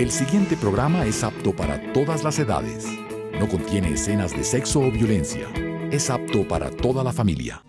El siguiente programa es apto para todas las edades. No contiene escenas de sexo o violencia. Es apto para toda la familia.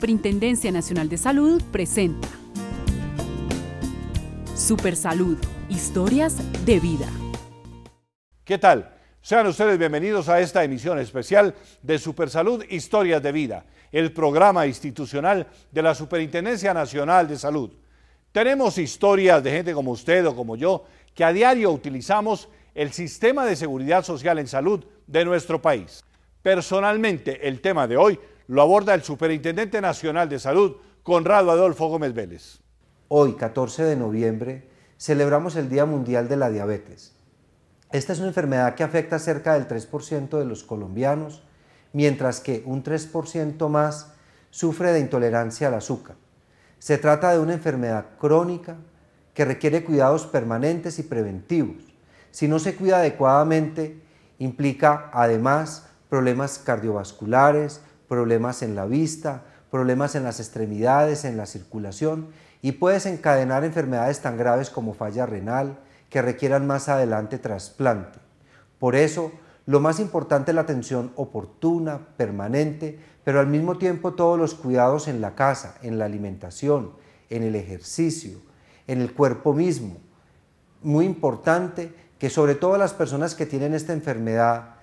Superintendencia Nacional de Salud presenta Supersalud, historias de vida. ¿Qué tal? Sean ustedes bienvenidos a esta emisión especial de Supersalud, historias de vida, el programa institucional de la Superintendencia Nacional de Salud. Tenemos historias de gente como usted o como yo que a diario utilizamos el sistema de seguridad social en salud de nuestro país. Personalmente, el tema de hoy lo aborda el Superintendente Nacional de Salud, Conrado Adolfo Gómez Vélez. Hoy, 14 de noviembre, celebramos el Día Mundial de la Diabetes. Esta es una enfermedad que afecta cerca del 3% de los colombianos, mientras que un 3% más sufre de intolerancia al azúcar. Se trata de una enfermedad crónica que requiere cuidados permanentes y preventivos. Si no se cuida adecuadamente, implica además problemas cardiovasculares, problemas en la vista, problemas en las extremidades, en la circulación y puedes encadenar enfermedades tan graves como falla renal que requieran más adelante trasplante. Por eso, lo más importante es la atención oportuna, permanente, pero al mismo tiempo todos los cuidados en la casa, en la alimentación, en el ejercicio, en el cuerpo mismo. Muy importante que sobre todo las personas que tienen esta enfermedad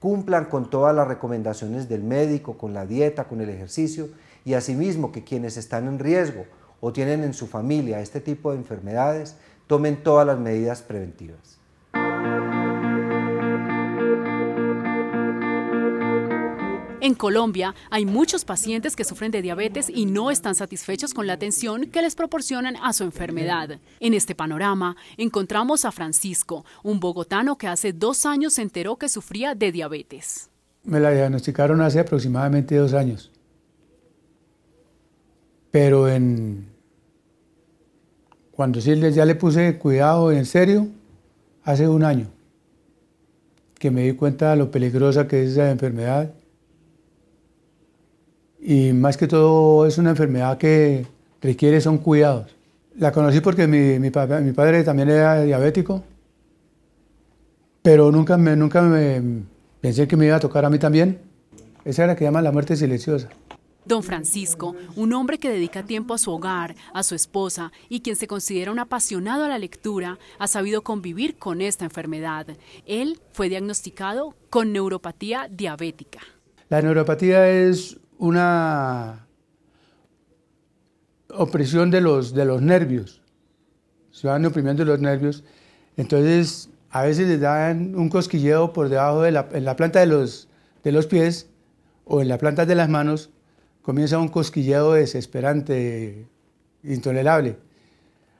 cumplan con todas las recomendaciones del médico, con la dieta, con el ejercicio y asimismo que quienes están en riesgo o tienen en su familia este tipo de enfermedades tomen todas las medidas preventivas. En Colombia hay muchos pacientes que sufren de diabetes y no están satisfechos con la atención que les proporcionan a su enfermedad. En este panorama encontramos a Francisco, un bogotano que hace dos años se enteró que sufría de diabetes. Me la diagnosticaron hace aproximadamente dos años. Pero en... cuando sí ya le puse cuidado en serio, hace un año que me di cuenta de lo peligrosa que es esa enfermedad y más que todo es una enfermedad que requiere son cuidados. La conocí porque mi, mi, mi padre también era diabético, pero nunca, nunca me, pensé que me iba a tocar a mí también. Esa era la que llaman la muerte silenciosa. Don Francisco, un hombre que dedica tiempo a su hogar, a su esposa y quien se considera un apasionado a la lectura, ha sabido convivir con esta enfermedad. Él fue diagnosticado con neuropatía diabética. La neuropatía es una opresión de los, de los nervios, se van oprimiendo los nervios, entonces a veces les dan un cosquilleo por debajo de la, en la planta de los, pies o en la planta de las manos, comienza un cosquilleo desesperante, intolerable.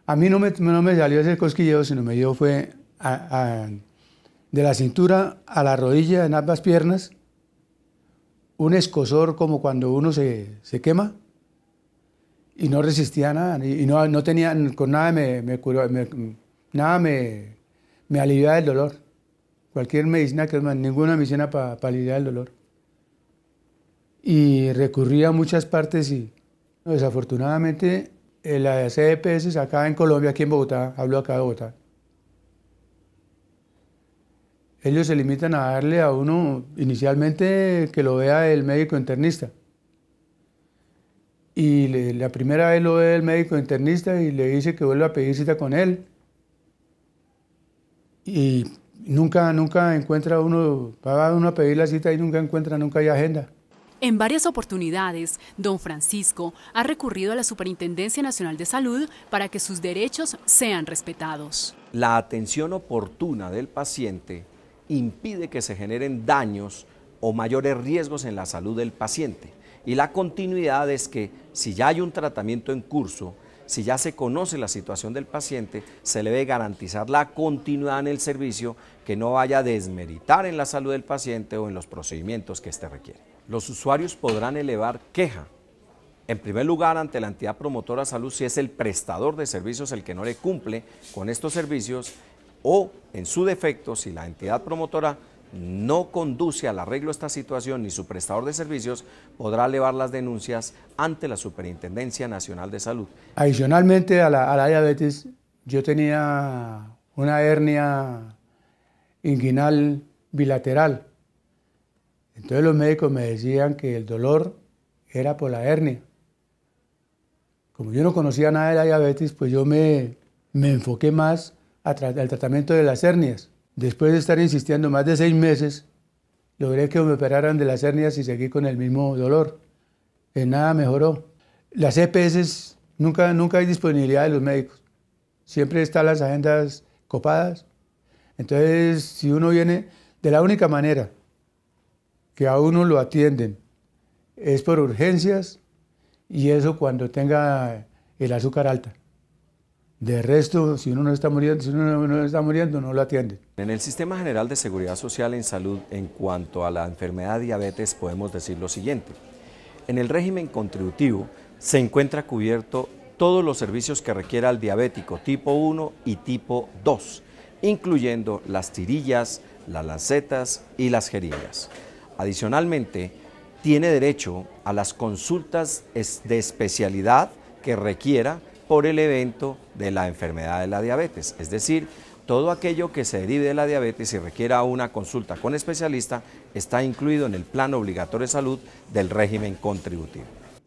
A mí no me, salió ese cosquilleo, sino me dio fue de la cintura a la rodilla en ambas piernas un escosor como cuando uno se, quema y no resistía nada. Y, no, no, tenía, con nada me, curó, nada me, aliviaba el dolor. Cualquier medicina que ninguna medicina para aliviar el dolor. Y recurría a muchas partes y desafortunadamente eh, la CDPS acá en Colombia, aquí en Bogotá, hablo acá de Bogotá, ellos se limitan a darle a uno inicialmente que lo vea el médico internista. Y la primera vez lo ve el médico internista y le dice que vuelva a pedir cita con él. Y nunca, nunca encuentra uno, va uno a pedir la cita y nunca encuentra, nunca hay agenda. En varias oportunidades, don Francisco ha recurrido a la Superintendencia Nacional de Salud para que sus derechos sean respetados. La atención oportuna del paciente impide que se generen daños o mayores riesgos en la salud del paciente. Y la continuidad es que si ya hay un tratamiento en curso, si ya se conoce la situación del paciente, se le debe garantizar la continuidad en el servicio que no vaya a desmeritar en la salud del paciente o en los procedimientos que éste requiere. Los usuarios podrán elevar queja, en primer lugar ante la entidad promotora de salud si es el prestador de servicios el que no le cumple con estos servicios o, en su defecto, si la entidad promotora no conduce al arreglo de esta situación ni su prestador de servicios, podrá elevar las denuncias ante la Superintendencia Nacional de Salud. Adicionalmente a la, diabetes, yo tenía una hernia inguinal bilateral. Entonces los médicos me decían que el dolor era por la hernia. Como yo no conocía nada de la diabetes, pues yo me enfoqué más al tratamiento de las hernias. Después de estar insistiendo más de seis meses, logré que me operaran de las hernias y seguí con el mismo dolor. En nada mejoró. Las EPS nunca, nunca hay disponibilidad de los médicos. Siempre están las agendas copadas. Entonces, si uno viene de la única manera que a uno lo atienden, es por urgencias y eso cuando tenga el azúcar alta. De resto, si uno no está muriendo, si uno no está muriendo, no lo atiende. En el Sistema General de Seguridad Social en Salud, en cuanto a la enfermedad diabetes, podemos decir lo siguiente. En el régimen contributivo se encuentra cubierto todos los servicios que requiera el diabético tipo 1 y tipo 2, incluyendo las tirillas, las lancetas y las jeringas. Adicionalmente, tiene derecho a las consultas de especialidad que requiera por el evento de la enfermedad de la diabetes, es decir, todo aquello que se derive de la diabetes y requiera una consulta con especialista está incluido en el plan obligatorio de salud del régimen contributivo.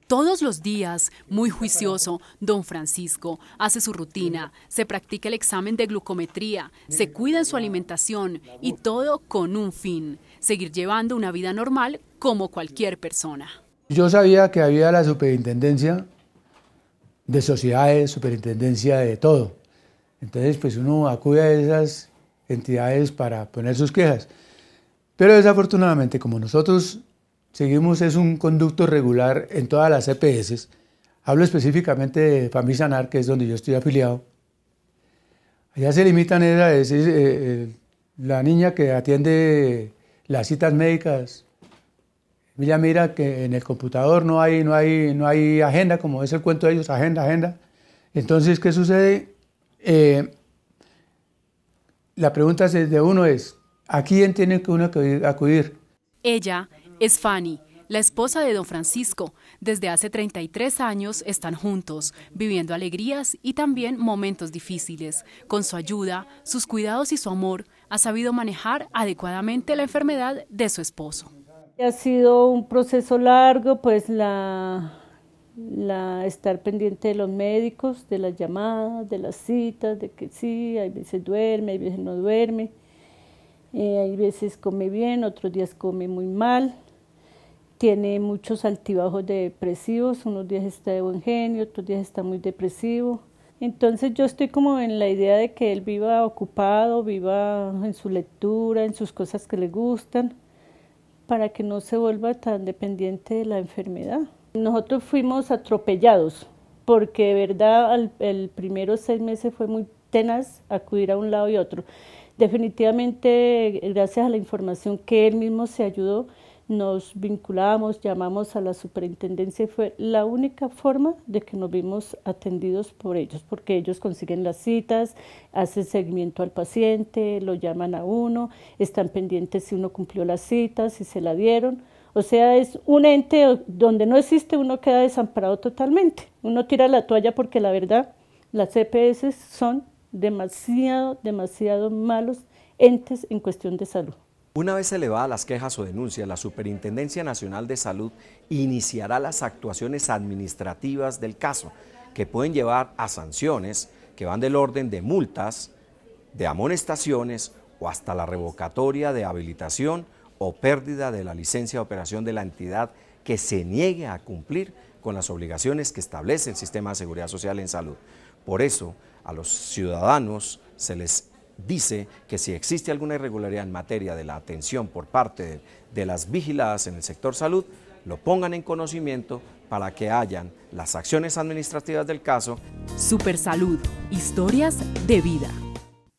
Todos los días, muy juicioso, don Francisco hace su rutina, se practica el examen de glucometría, se cuida en su alimentación y todo con un fin, seguir llevando una vida normal como cualquier persona. Yo sabía que había la superintendencia de sociedades, superintendencia de todo. Entonces, pues uno acude a esas entidades para poner sus quejas. Pero desafortunadamente, como nosotros seguimos es un conducto regular en todas las EPS, hablo específicamente de Famisanar, que es donde yo estoy afiliado, allá se limitan a decir, eh, eh, la niña que atiende las citas médicas ella mira que en el computador no hay, no hay, no hay agenda, como es el cuento de ellos, agenda, agenda. Entonces, ¿qué sucede? Eh, la pregunta de uno es, ¿a quién tiene que uno acudir? Ella es Fanny, la esposa de don Francisco. Desde hace 33 años están juntos, viviendo alegrías y también momentos difíciles. Con su ayuda, sus cuidados y su amor, ha sabido manejar adecuadamente la enfermedad de su esposo. Ha sido un proceso largo, pues la, estar pendiente de los médicos, de las llamadas, de las citas, de que sí, hay veces duerme, hay veces no duerme, eh, hay veces come bien, otros días come muy mal, tiene muchos altibajos depresivos, unos días está de buen genio, otros días está muy depresivo. Entonces yo estoy como en la idea de que él viva ocupado, viva en su lectura, en sus cosas que le gustan para que no se vuelva tan dependiente de la enfermedad. Nosotros fuimos atropellados porque de verdad el, primero seis meses fue muy tenaz acudir a un lado y otro. Definitivamente, gracias a la información que él mismo se ayudó, nos vinculamos, llamamos a la superintendencia y fue la única forma de que nos vimos atendidos por ellos, porque ellos consiguen las citas, hacen seguimiento al paciente, lo llaman a uno, están pendientes si uno cumplió las citas, si se la dieron. O sea, es un ente donde no existe, uno queda desamparado totalmente. Uno tira la toalla porque la verdad, las CPS e son demasiado, demasiado malos entes en cuestión de salud. Una vez elevadas las quejas o denuncias, la Superintendencia Nacional de Salud iniciará las actuaciones administrativas del caso, que pueden llevar a sanciones que van del orden de multas, de amonestaciones o hasta la revocatoria de habilitación o pérdida de la licencia de operación de la entidad que se niegue a cumplir con las obligaciones que establece el sistema de seguridad social en salud. Por eso, a los ciudadanos se les dice que si existe alguna irregularidad en materia de la atención por parte de, las vigiladas en el sector salud, lo pongan en conocimiento para que hayan las acciones administrativas del caso. Supersalud, historias de vida.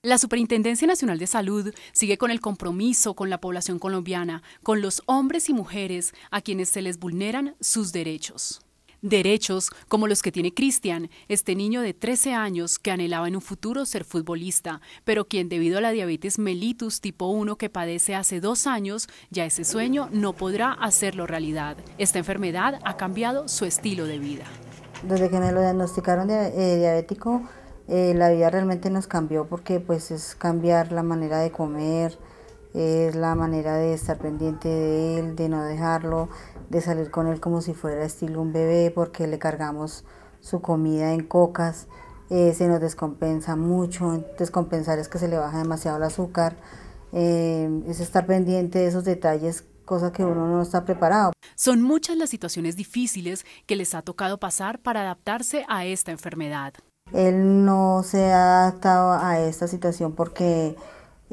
La Superintendencia Nacional de Salud sigue con el compromiso con la población colombiana, con los hombres y mujeres a quienes se les vulneran sus derechos. Derechos como los que tiene Cristian, este niño de 13 años que anhelaba en un futuro ser futbolista, pero quien debido a la diabetes mellitus tipo 1 que padece hace dos años, ya ese sueño no podrá hacerlo realidad. Esta enfermedad ha cambiado su estilo de vida. Desde que me lo diagnosticaron de, eh, diabético, eh, la vida realmente nos cambió porque pues es cambiar la manera de comer, es la manera de estar pendiente de él, de no dejarlo, de salir con él como si fuera estilo un bebé porque le cargamos su comida en cocas, eh, se nos descompensa mucho, descompensar es que se le baja demasiado el azúcar, eh, es estar pendiente de esos detalles, cosa que uno no está preparado. Son muchas las situaciones difíciles que les ha tocado pasar para adaptarse a esta enfermedad. Él no se ha adaptado a esta situación porque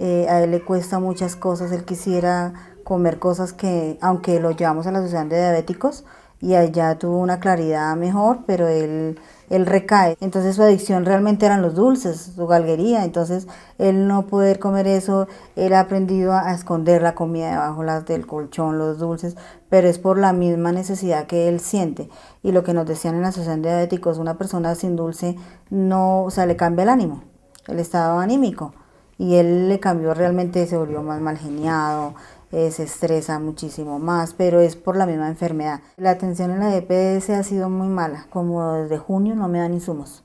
eh, a él le cuesta muchas cosas, él quisiera comer cosas que, aunque lo llevamos a la asociación de diabéticos, y allá tuvo una claridad mejor, pero él, él recae. Entonces su adicción realmente eran los dulces, su galguería. Entonces él no poder comer eso, él ha aprendido a, esconder la comida debajo del colchón, los dulces, pero es por la misma necesidad que él siente. Y lo que nos decían en la asociación de diabéticos, una persona sin dulce no, o sea, le cambia el ánimo, el estado anímico y él le cambió realmente, se volvió más mal geniado, eh, se estresa muchísimo más, pero es por la misma enfermedad. La atención en la EPS ha sido muy mala, como desde junio no me dan insumos.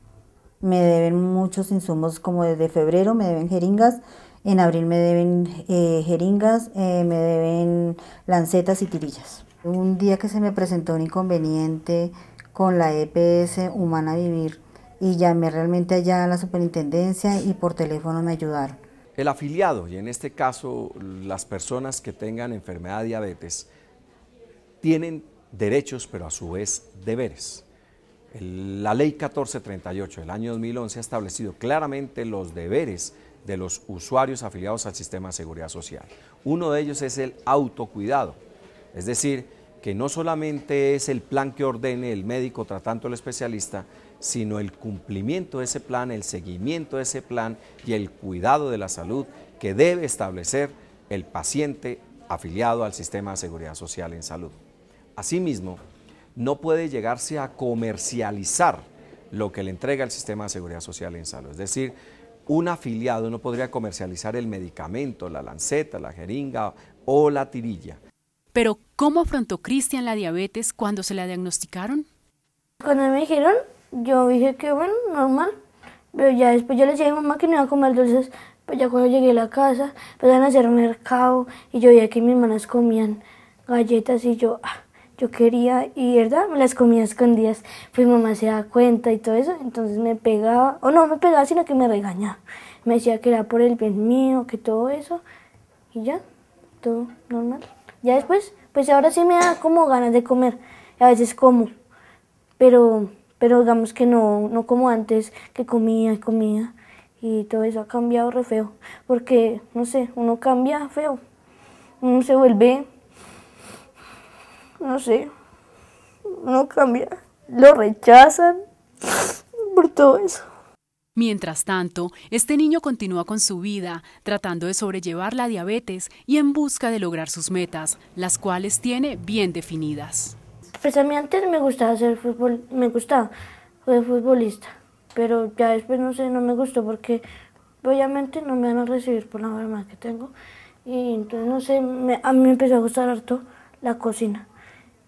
Me deben muchos insumos, como desde febrero me deben jeringas, en abril me deben eh, jeringas, eh, me deben lancetas y tirillas. Un día que se me presentó un inconveniente con la EPS Humana Vivir y llamé realmente allá a la superintendencia y por teléfono me ayudaron. El afiliado, y en este caso las personas que tengan enfermedad de diabetes, tienen derechos, pero a su vez deberes. La ley 1438 del año 2011 ha establecido claramente los deberes de los usuarios afiliados al sistema de seguridad social. Uno de ellos es el autocuidado, es decir, que no solamente es el plan que ordene el médico tratando al especialista, sino el cumplimiento de ese plan, el seguimiento de ese plan y el cuidado de la salud que debe establecer el paciente afiliado al sistema de seguridad social en salud. Asimismo, no puede llegarse a comercializar lo que le entrega el sistema de seguridad social en salud. Es decir, un afiliado no podría comercializar el medicamento, la lanceta, la jeringa o la tirilla. Pero, ¿cómo afrontó Cristian la diabetes cuando se la diagnosticaron? Cuando me dijeron, yo dije que bueno, normal. Pero ya después yo le decía a mi mamá que no iba a comer dulces. Pues ya cuando llegué a la casa, pues empezaron a hacer un mercado y yo veía que mis hermanas comían galletas y yo, ah, yo quería y verdad, me las comía escondidas. Pues mi mamá se da cuenta y todo eso, entonces me pegaba, o no me pegaba, sino que me regañaba. Me decía que era por el bien mío, que todo eso. Y ya, todo normal. Ya después, pues ahora sí me da como ganas de comer. A veces como, pero pero digamos que no, no como antes, que comía y comía y todo eso ha cambiado re feo, porque, no sé, uno cambia feo, uno se vuelve, no sé, uno cambia, lo rechazan por todo eso. Mientras tanto, este niño continúa con su vida, tratando de sobrellevar la diabetes y en busca de lograr sus metas, las cuales tiene bien definidas. Pues a mí antes me gustaba hacer fútbol, me gustaba, fue futbolista, pero ya después no sé, no me gustó porque obviamente no me van a recibir por la más que tengo y entonces no sé, a mí me empezó a gustar harto la cocina.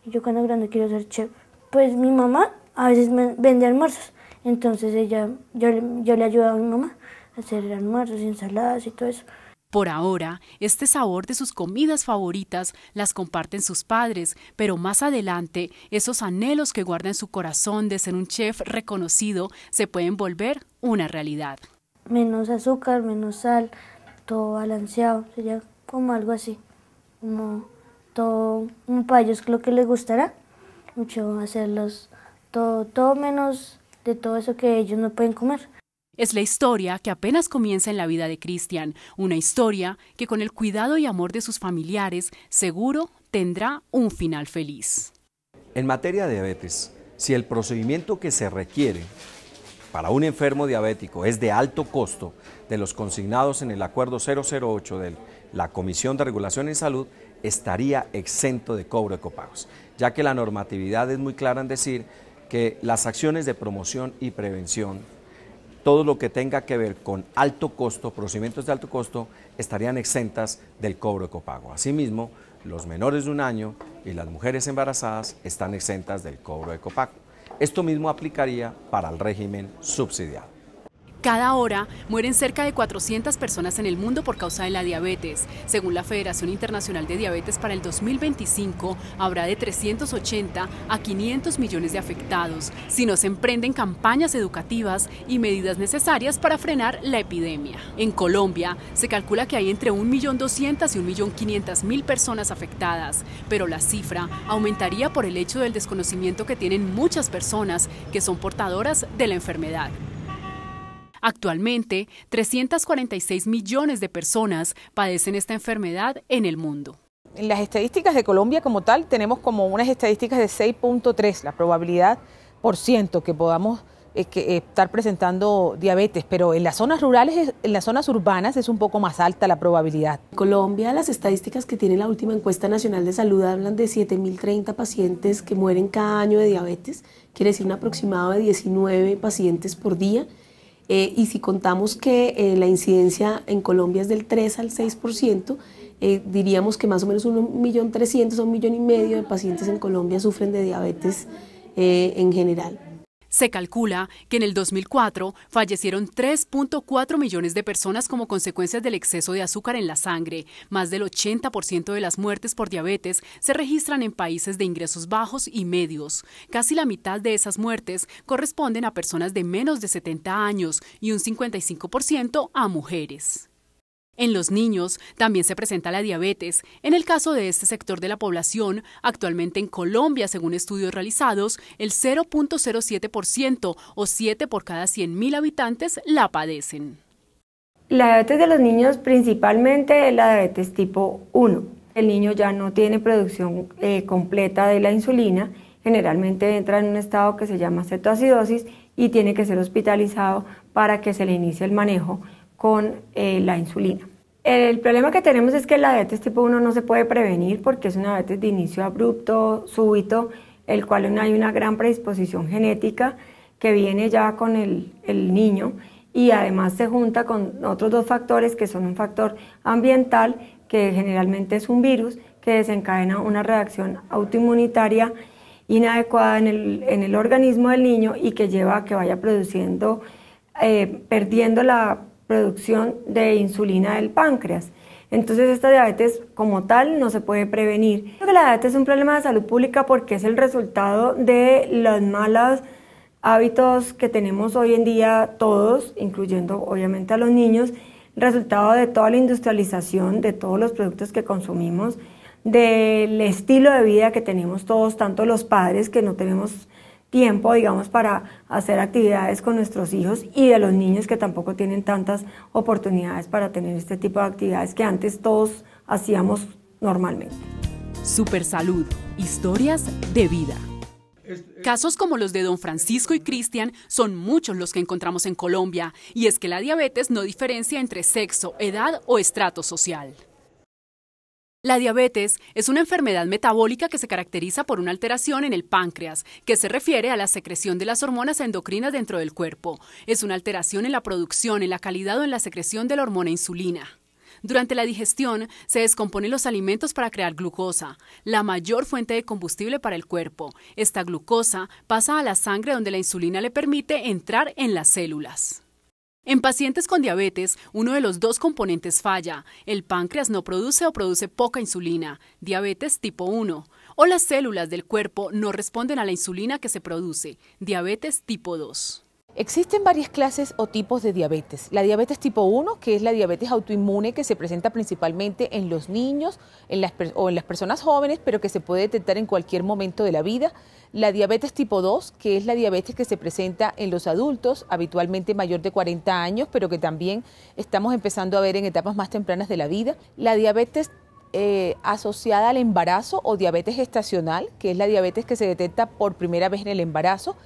Y yo cuando grande quiero ser chef. Pues mi mamá a veces me vende almuerzos, entonces ella, yo, yo le ayudaba a mi mamá a hacer almuerzos, ensaladas y todo eso. Por ahora, este sabor de sus comidas favoritas las comparten sus padres, pero más adelante, esos anhelos que guarda en su corazón de ser un chef reconocido se pueden volver una realidad. Menos azúcar, menos sal, todo balanceado, sería como algo así, como todo un es lo que les gustará, mucho hacerlos todo menos de todo eso que ellos no pueden comer. Es la historia que apenas comienza en la vida de Cristian, una historia que con el cuidado y amor de sus familiares seguro tendrá un final feliz. En materia de diabetes, si el procedimiento que se requiere para un enfermo diabético es de alto costo de los consignados en el acuerdo 008 de la Comisión de Regulación en Salud, estaría exento de cobro de copagos, ya que la normatividad es muy clara en decir que las acciones de promoción y prevención todo lo que tenga que ver con alto costo, procedimientos de alto costo, estarían exentas del cobro de copago. Asimismo, los menores de un año y las mujeres embarazadas están exentas del cobro de copago. Esto mismo aplicaría para el régimen subsidiado. Cada hora mueren cerca de 400 personas en el mundo por causa de la diabetes. Según la Federación Internacional de Diabetes, para el 2025 habrá de 380 a 500 millones de afectados si no se emprenden campañas educativas y medidas necesarias para frenar la epidemia. En Colombia se calcula que hay entre 1.200.000 y 1.500.000 personas afectadas, pero la cifra aumentaría por el hecho del desconocimiento que tienen muchas personas que son portadoras de la enfermedad. Actualmente, 346 millones de personas padecen esta enfermedad en el mundo. En las estadísticas de Colombia como tal tenemos como unas estadísticas de 6.3, la probabilidad por ciento que podamos eh, eh, estar presentando diabetes, pero en las zonas rurales, en las zonas urbanas es un poco más alta la probabilidad. En Colombia, las estadísticas que tiene la última encuesta nacional de salud hablan de 7.030 pacientes que mueren cada año de diabetes, quiere decir un aproximado de 19 pacientes por día eh, y si contamos que eh, la incidencia en Colombia es del 3 al 6%, eh, diríamos que más o menos 1.300.000 o 1.500.000 de pacientes en Colombia sufren de diabetes en general. Se calcula que en el 2004 fallecieron 3.4 millones de personas como consecuencia del exceso de azúcar en la sangre. Más del 80% de las muertes por diabetes se registran en países de ingresos bajos y medios. Casi la mitad de esas muertes corresponden a personas de menos de 70 años y un 55% a mujeres. En los niños también se presenta la diabetes. En el caso de este sector de la población, actualmente en Colombia, según estudios realizados, el 0.07% o 7 por cada 100.000 habitantes la padecen. La diabetes de los niños principalmente es la diabetes tipo 1. El niño ya no tiene producción eh, completa de la insulina, generalmente entra en un estado que se llama cetoacidosis y tiene que ser hospitalizado para que se le inicie el manejo con eh, la insulina. El problema que tenemos es que la diabetes tipo 1 no se puede prevenir porque es una diabetes de inicio abrupto, súbito, el cual hay una gran predisposición genética que viene ya con el, niño y además se junta con otros dos factores que son un factor ambiental, que generalmente es un virus, que desencadena una reacción autoinmunitaria inadecuada en el, organismo del niño y que lleva a que vaya produciendo, eh, perdiendo la producción de insulina del páncreas. Entonces esta diabetes como tal no se puede prevenir. que la diabetes es un problema de salud pública porque es el resultado de los malos hábitos que tenemos hoy en día todos, incluyendo obviamente a los niños, resultado de toda la industrialización, de todos los productos que consumimos, del estilo de vida que tenemos todos, tanto los padres que no tenemos tiempo, digamos, para hacer actividades con nuestros hijos y de los niños que tampoco tienen tantas oportunidades para tener este tipo de actividades que antes todos hacíamos normalmente. Super Salud, historias de vida. Casos como los de don Francisco y Cristian son muchos los que encontramos en Colombia, y es que la diabetes no diferencia entre sexo, edad o estrato social. La diabetes es una enfermedad metabólica que se caracteriza por una alteración en el páncreas, que se refiere a la secreción de las hormonas endocrinas dentro del cuerpo. Es una alteración en la producción, en la calidad o en la secreción de la hormona insulina. Durante la digestión se descomponen los alimentos para crear glucosa, la mayor fuente de combustible para el cuerpo. Esta glucosa pasa a la sangre donde la insulina le permite entrar en las células. En pacientes con diabetes, uno de los dos componentes falla. El páncreas no produce o produce poca insulina, diabetes tipo 1, o las células del cuerpo no responden a la insulina que se produce, diabetes tipo 2. Existen varias clases o tipos de diabetes. La diabetes tipo 1, que es la diabetes autoinmune que se presenta principalmente en los niños o en las personas jóvenes, pero que se puede detectar en cualquier momento de la vida. La diabetes tipo 2, que es la diabetes que se presenta en los adultos, habitualmente mayor de 40 años, pero que también estamos empezando a ver en etapas más tempranas de la vida. La diabetes eh, asociada al embarazo o diabetes gestacional, que es la diabetes que se detecta por primera vez en el embarazo.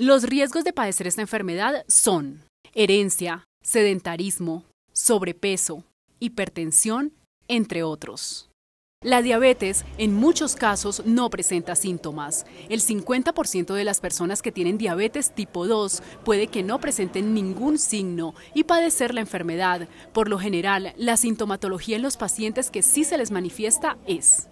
Los riesgos de padecer esta enfermedad son herencia, sedentarismo, sobrepeso, hipertensión, entre otros. La diabetes en muchos casos no presenta síntomas. El 50% de las personas que tienen diabetes tipo 2 puede que no presenten ningún signo y padecer la enfermedad. Por lo general, la sintomatología en los pacientes que sí se les manifiesta es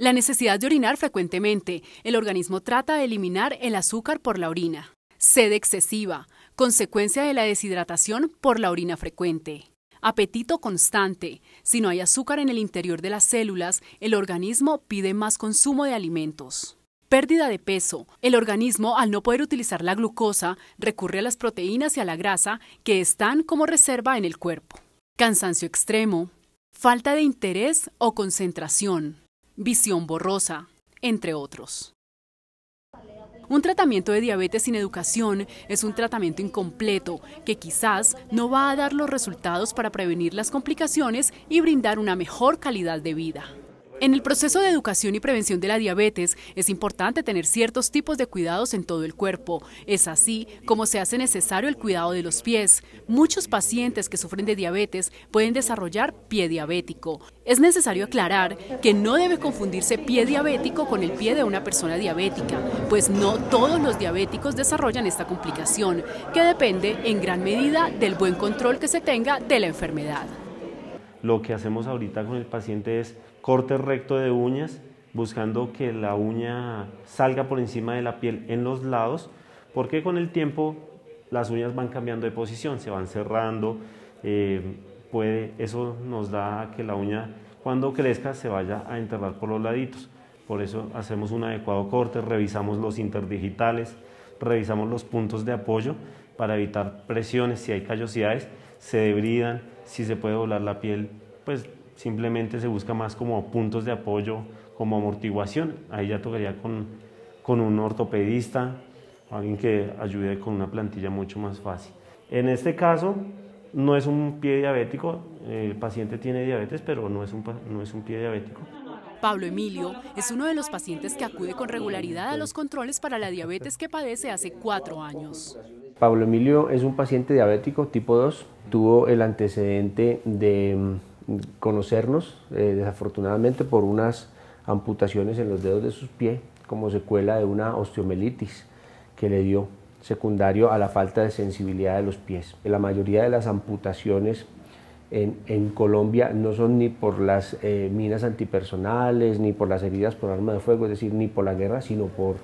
la necesidad de orinar frecuentemente. El organismo trata de eliminar el azúcar por la orina. Sed excesiva, consecuencia de la deshidratación por la orina frecuente. Apetito constante. Si no hay azúcar en el interior de las células, el organismo pide más consumo de alimentos. Pérdida de peso. El organismo, al no poder utilizar la glucosa, recurre a las proteínas y a la grasa que están como reserva en el cuerpo. Cansancio extremo. Falta de interés o concentración visión borrosa, entre otros. Un tratamiento de diabetes sin educación es un tratamiento incompleto que quizás no va a dar los resultados para prevenir las complicaciones y brindar una mejor calidad de vida. En el proceso de educación y prevención de la diabetes es importante tener ciertos tipos de cuidados en todo el cuerpo. Es así como se hace necesario el cuidado de los pies. Muchos pacientes que sufren de diabetes pueden desarrollar pie diabético. Es necesario aclarar que no debe confundirse pie diabético con el pie de una persona diabética, pues no todos los diabéticos desarrollan esta complicación, que depende en gran medida del buen control que se tenga de la enfermedad. Lo que hacemos ahorita con el paciente es corte recto de uñas, buscando que la uña salga por encima de la piel en los lados, porque con el tiempo las uñas van cambiando de posición, se van cerrando, eh, puede, eso nos da que la uña cuando crezca se vaya a enterrar por los laditos. Por eso hacemos un adecuado corte, revisamos los interdigitales, revisamos los puntos de apoyo para evitar presiones, si hay callosidades, se debridan, si se puede doblar la piel, pues simplemente se busca más como puntos de apoyo, como amortiguación. Ahí ya tocaría con, con un ortopedista, alguien que ayude con una plantilla mucho más fácil. En este caso, no es un pie diabético, el paciente tiene diabetes, pero no es no es un pie diabético. Pablo Emilio es uno de los pacientes que acude con regularidad a los controles para la diabetes que padece hace cuatro años. Pablo Emilio es un paciente diabético tipo 2, tuvo el antecedente de conocernos, eh, desafortunadamente por unas amputaciones en los dedos de sus pies como secuela de una osteomelitis que le dio secundario a la falta de sensibilidad de los pies. La mayoría de las amputaciones en, Colombia no son ni por las eh, minas antipersonales, ni por las heridas por arma de fuego, es decir, ni por la guerra, sino por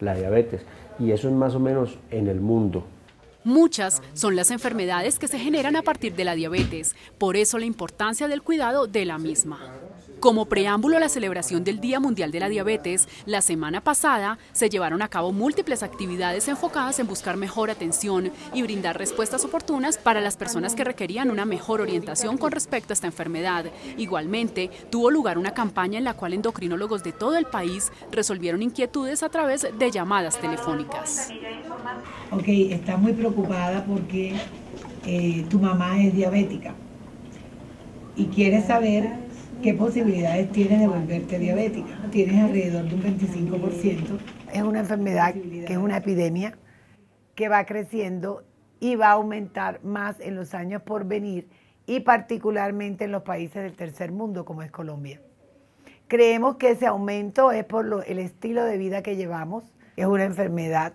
la diabetes. Y eso es más o menos en el mundo. Muchas son las enfermedades que se generan a partir de la diabetes, por eso la importancia del cuidado de la misma. Como preámbulo a la celebración del Día Mundial de la Diabetes, la semana pasada se llevaron a cabo múltiples actividades enfocadas en buscar mejor atención y brindar respuestas oportunas para las personas que requerían una mejor orientación con respecto a esta enfermedad. Igualmente, tuvo lugar una campaña en la cual endocrinólogos de todo el país resolvieron inquietudes a través de llamadas telefónicas. Ok, está muy preocupada porque eh, tu mamá es diabética y quiere saber ¿qué posibilidades tienes de volverte diabética? Tienes alrededor de un 25%. Es una enfermedad que es una epidemia que va creciendo y va a aumentar más en los años por venir y particularmente en los países del tercer mundo como es Colombia. Creemos que ese aumento es por el estilo de vida que llevamos. Es una enfermedad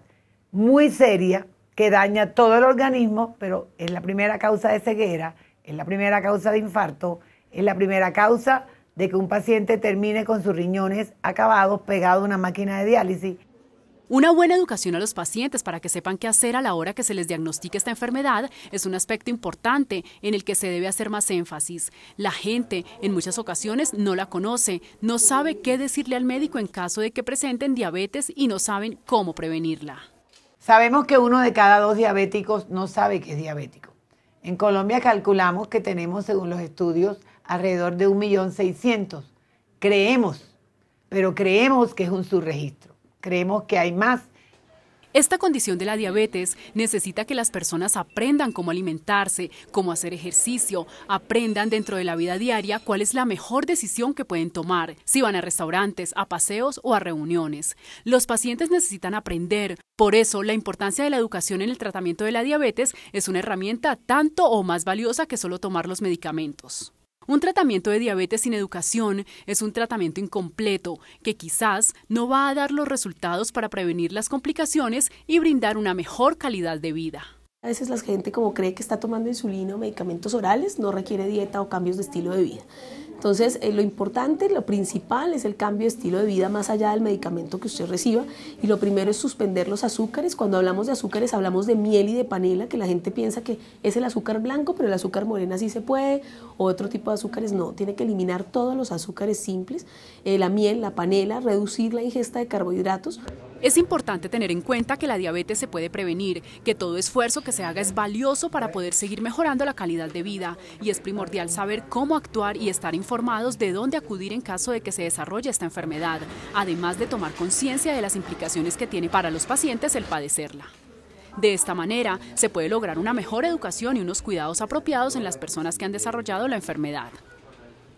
muy seria que daña todo el organismo, pero es la primera causa de ceguera, es la primera causa de infarto, es la primera causa de que un paciente termine con sus riñones acabados pegado a una máquina de diálisis. Una buena educación a los pacientes para que sepan qué hacer a la hora que se les diagnostique esta enfermedad es un aspecto importante en el que se debe hacer más énfasis. La gente en muchas ocasiones no la conoce, no sabe qué decirle al médico en caso de que presenten diabetes y no saben cómo prevenirla. Sabemos que uno de cada dos diabéticos no sabe que es diabético. En Colombia calculamos que tenemos, según los estudios, alrededor de 1.600.000. Creemos, pero creemos que es un subregistro. Creemos que hay más. Esta condición de la diabetes necesita que las personas aprendan cómo alimentarse, cómo hacer ejercicio, aprendan dentro de la vida diaria cuál es la mejor decisión que pueden tomar, si van a restaurantes, a paseos o a reuniones. Los pacientes necesitan aprender, por eso la importancia de la educación en el tratamiento de la diabetes es una herramienta tanto o más valiosa que solo tomar los medicamentos. Un tratamiento de diabetes sin educación es un tratamiento incompleto que quizás no va a dar los resultados para prevenir las complicaciones y brindar una mejor calidad de vida. A veces la gente como cree que está tomando insulina o medicamentos orales no requiere dieta o cambios de estilo de vida. Entonces, eh, lo importante, lo principal es el cambio de estilo de vida más allá del medicamento que usted reciba. Y lo primero es suspender los azúcares. Cuando hablamos de azúcares, hablamos de miel y de panela, que la gente piensa que es el azúcar blanco, pero el azúcar morena sí se puede, o otro tipo de azúcares no. Tiene que eliminar todos los azúcares simples, eh, la miel, la panela, reducir la ingesta de carbohidratos. Es importante tener en cuenta que la diabetes se puede prevenir, que todo esfuerzo que se haga es valioso para poder seguir mejorando la calidad de vida y es primordial saber cómo actuar y estar informados de dónde acudir en caso de que se desarrolle esta enfermedad, además de tomar conciencia de las implicaciones que tiene para los pacientes el padecerla. De esta manera, se puede lograr una mejor educación y unos cuidados apropiados en las personas que han desarrollado la enfermedad.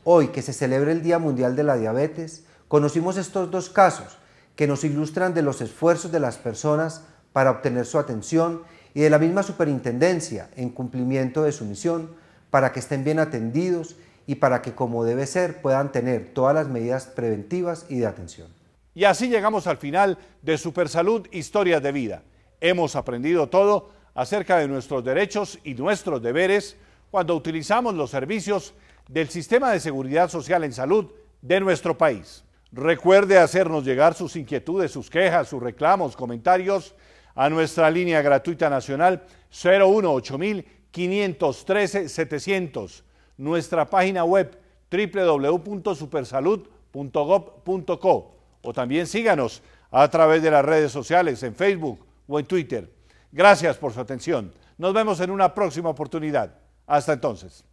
Hoy que se celebra el Día Mundial de la Diabetes, conocimos estos dos casos que nos ilustran de los esfuerzos de las personas para obtener su atención y de la misma superintendencia en cumplimiento de su misión para que estén bien atendidos y para que como debe ser puedan tener todas las medidas preventivas y de atención. Y así llegamos al final de Supersalud Historias de Vida. Hemos aprendido todo acerca de nuestros derechos y nuestros deberes cuando utilizamos los servicios del sistema de seguridad social en salud de nuestro país. Recuerde hacernos llegar sus inquietudes, sus quejas, sus reclamos, comentarios a nuestra línea gratuita nacional 018.513.700, nuestra página web www.supersalud.gov.co o también síganos a través de las redes sociales en Facebook o en Twitter. Gracias por su atención. Nos vemos en una próxima oportunidad. Hasta entonces.